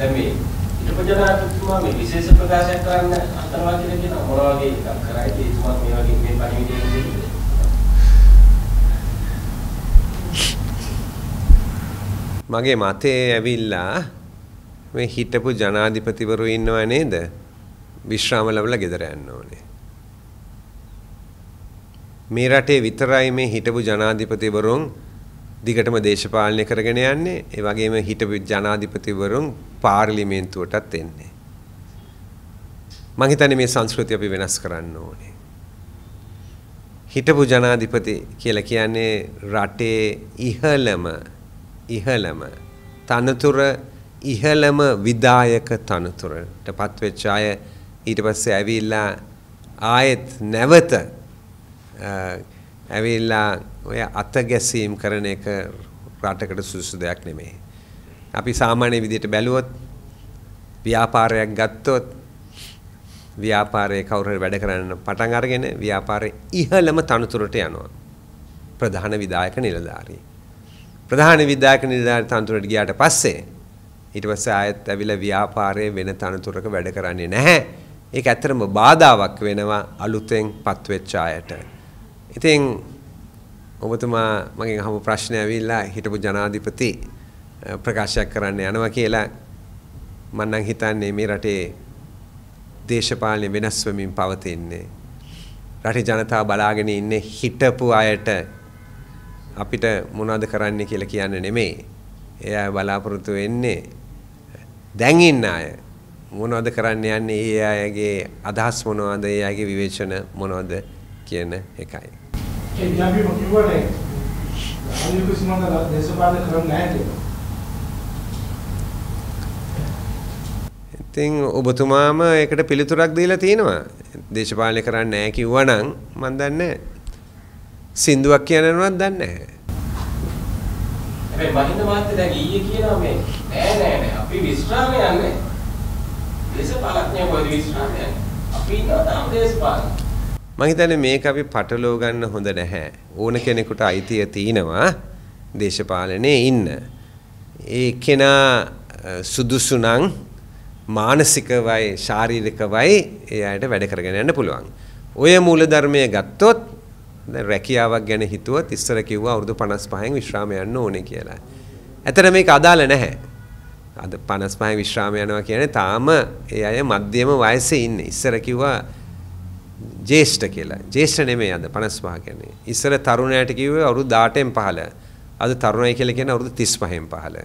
දැන් මේ ඉතිපජනාතුමා මේ විශේෂ ප්‍රකාශයක් කරන්න අන්තර්වා කියලා කියන මොන වගේ එකක් කරයිද ඒතුමා මේ වගේ මේ පණිවිඩයෙන් දෙන්නේ මගේ මතේ ඇවිල්ලා මේ හිටපු ජනාධිපතිවරු ඉන්නව නේද? විශ්‍රාම ලැබලා ගෙදර යන්න ඕනේ. මේ රටේ විතරයි මේ හිටපු ජනාධිපතිවරුන් දිගටම දේශපාලනය කරගෙන යන්නේ ඒ වගේම හිටපු ජනාධිපතිවරුන් පාර්ලිමේන්තුවටත් එන්නේ. මං හිතන්නේ මේ සංස්කෘතිය අපි වෙනස් කරන්න ඕනේ. හිටපු ජනාධිපති කියලා කියන්නේ රටේ ඉහළම ඉහළම තනතුර ඉහළම විදායක තනතුරට පත්වෙච්ච අය ඊට පස්සේ ඇවිල්ලා ආයෙත් නැවත ඇවිල්ලා ඔය අත ගැසීම් කරන එක රටකට සුදුසු දෙයක් නෙමෙයි. අපි සාමාන්‍ය විදිහට බැලුවොත් ව්‍යාපාරයක් ගත්තොත් ව්‍යාපාරයේ කවුරු වැඩ කරන්න පටන් අරගෙන ව්‍යාපාරයේ ඉහළම තනතුරට යනවා. ප්‍රධාන විධායක නිලධාරී. ප්‍රධාන විධායක නිලධාරී තනතුරට ගියාට පස්සේ ඊට පස්සේ ආයෙත් ඇවිල්ලා ව්‍යාපාරයේ වෙන තනතුරක වැඩ කරන්නේ නැහැ. ඒක ඇත්තටම බාධාවක් වෙනවා අලුතෙන් පත්වෙච්ච අයට. ඉතින් ඔබතුමා මගෙන් අහපු ප්‍රශ්න ඇවිල්ලා හිටපු ජනාධිපති ප්‍රකාශයක් කරන්න යනවා කියලා මම නම් හිතන්නේ මේ රටේ දේශපාලනය වෙනස් වෙමින් පවතින්නේ රටේ ජනතාව බලාගෙන ඉන්නේ හිටපු අයට අපිට මොනවද කරන්න කියලා කියන්නේ නෙමෙයි. ඒ අය බලාපොරොත්තු වෙන්නේ දැන් ඉන්න අය මොනවද කරන්න යන්නේ ඒ අයගේ අදහස් මොනවද ඒ අයගේ විවේචන මොනවද කියන එකයි. ඒ අපි මොකද අනිත් කිසිම දේශපාලන ක්‍රම නැහැ කියලා. ඉතින් ඔබතුමාම ඒකට පිළිතුරක් දීලා තිනවා. දේශපාලනය කරන්නේ නැහැ කිව්වා නම් මම දන්නේ සින්දුවක් කියනනවත් දන්නේ නැහැ. හැබැයි බහිඳ මාත්‍ය දැන් ඊයේ කියනවා මේ නෑ නෑ නෑ අපි විශ්‍රාම යන්නේ. දේශපාලඥයෝ කොහෙද විශ්‍රාම යන්නේ? අපි ඉන්නවා තාම දේශපාලන. මම හිතන්නේ මේක අපි පටලව ගන්න හොඳ නැහැ. ඕන කෙනෙකුට අයිතිය තියෙනවා දේශපාලනේ ඉන්න. ඒ කෙනා සුදුසු නම් මානසිකවයි ශාරීරිකවයි ඒ අයට වැඩ කරගෙන යන්න පුළුවන්. ඔය මූලධර්මය ගත්තොත් දැන් රැකියාවක් ගැන හිතුවත් ඉස්සර කිව්වා අවුරුදු 55න් විශ්‍රාම යන්න ඕනේ කියලා. ඇතර මේක අදාළ නැහැ. අද 55 විශ්‍රාම යනවා කියන්නේ තාම ඒ අය මධ්‍යම වයසේ ඉන්නේ. ඉස්සර කිව්වා ජේෂ්ඨ කියලා. ජේෂ්ඨ නෙමෙයි අද 55 කියන්නේ. ඉස්සර තරුණයාට කිව්වේ අවුරුදු 18න් පහළ. අද තරුණයි කියලා කියන්නේ අවුරුදු 35න් පහළ.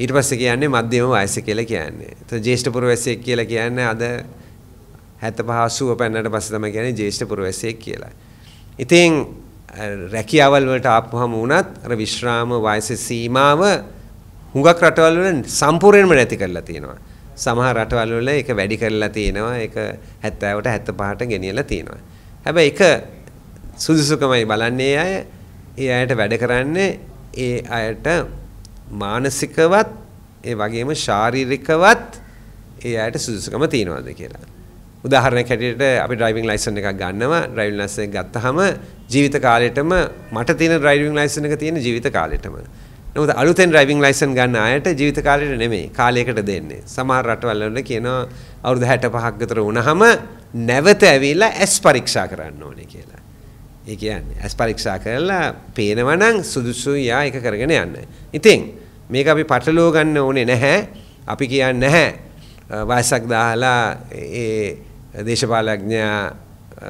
ඊට පස්සේ කියන්නේ මධ්‍යම වයස කියලා කියන්නේ. එතකොට ජේෂ්ඨ පුරවැසියෙක් කියලා කියන්නේ අද 75 80 පැන්නට පස්සේ තමයි කියන්නේ ජේෂ්ඨ පුරවැසියෙක් කියලා. ඉතින් රැකියාවල් වලට ආපුවම වුණත් අර විශ්‍රාම වයසේ සීමාව හුඟක් රටවල් වල සම්පූර්ණයෙන්ම නැති කරලා තියෙනවා. සමහර රටවල් වල ඒක වැඩි කරලා තියෙනවා. ඒක 70ට 75ට ගෙනියලා තියෙනවා. හැබැයි ඒක සුදුසුකමයි බලන්නේ අය ඒ අයට වැඩ කරන්නේ ඒ අයට මානසිකවත් ඒ වගේම ශාරීරිකවත් ඒ අයට සුදුසුකම තියනවාද කියලා. උදාහරණයක් හැටියට අපි ඩ්‍රයිවිං ලයිසන් එකක් ගන්නවා. ඩ්‍රයිවිං ලයිසන් එක ගත්තාම ජීවිත කාලෙටම මට තියෙන ඩ්‍රයිවිං ලයිසන් එක තියෙන ජීවිත කාලෙටම නමුත් අලුතෙන් ඩ්‍රයිවිං ලයිසන් ගන්න අයට ජීවිත කාලෙට නෙමෙයි කාලයකට දෙන්නේ. සමහර රටවල් වල කියනවා අවුරුදු 65ක් විතර වුණාම නැවත ඇවිල්ලා ඇස් පරීක්ෂා කරන්න ඕනේ කියලා. ඒ කියන්නේ ඇස් පරීක්ෂා කරලා පේනවනම් සුදුසුයි යා ඒක කරගෙන යන්න. ඉතින් මේක අපි පටලව ගන්න ඕනේ නැහැ. අපි කියන්නේ නැහැ. වයසක් දාලා ඒ දේශපාලඥයා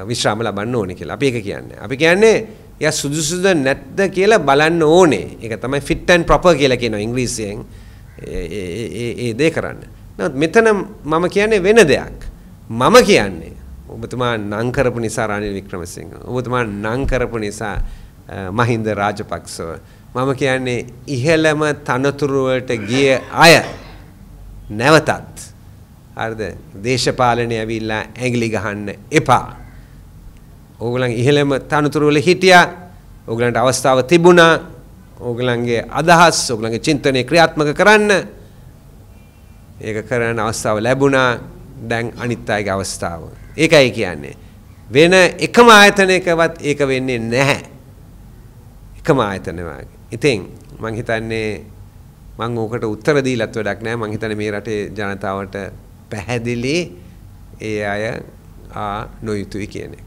විශ්‍රාම ලබන්න ඕනේ කියලා. අපි ඒක කියන්නේ. අපි කියන්නේ එයා සුදුසුද නැද්ද කියලා බලන්න ඕනේ. ඒක තමයි fit and proper කියලා කියනවා ඉංග්‍රීසියෙන්. ඒ ඒ දේ කරන්න. නමුත් මෙතන මම කියන්නේ වෙන දෙයක්. මම කියන්නේ ඔබතුමා නම් කරපු නිසා රනිල් වික්‍රමසිංහ. ඔබතුමා නම් කරපු නිසා මහින්ද රාජපක්ෂව. මම කියන්නේ ඉහළම තනතුරුවට ගිය අය නැවතත් හරිද දේශපාලනේ ඇවිල්ලා ඇඟිලි ගහන්න එපා. ඕගලන් ඉහළම තනතුරු වල හිටියා. ඕගලන්ට අවස්ථාව තිබුණා. ඕගලන්ගේ අදහස් ඕගලන්ගේ චින්තනය ක්‍රියාත්මක කරන්න. ඒක කරන්න අවස්ථාව ලැබුණා. දැන් අනිත් අයගේ අවස්ථාව. ඒකයි කියන්නේ. වෙන එකම ආයතනයකවත් ඒක වෙන්නේ නැහැ. එකම ආයතන වාගේ. ඉතින් මං හිතන්නේ මං ඕකට උත්තර දීලත් වැඩක් නැහැ. මං හිතන්නේ මේ රටේ ජනතාවට පැහැදිලි ඒ අය ආ නොයුතුයි කියන එක.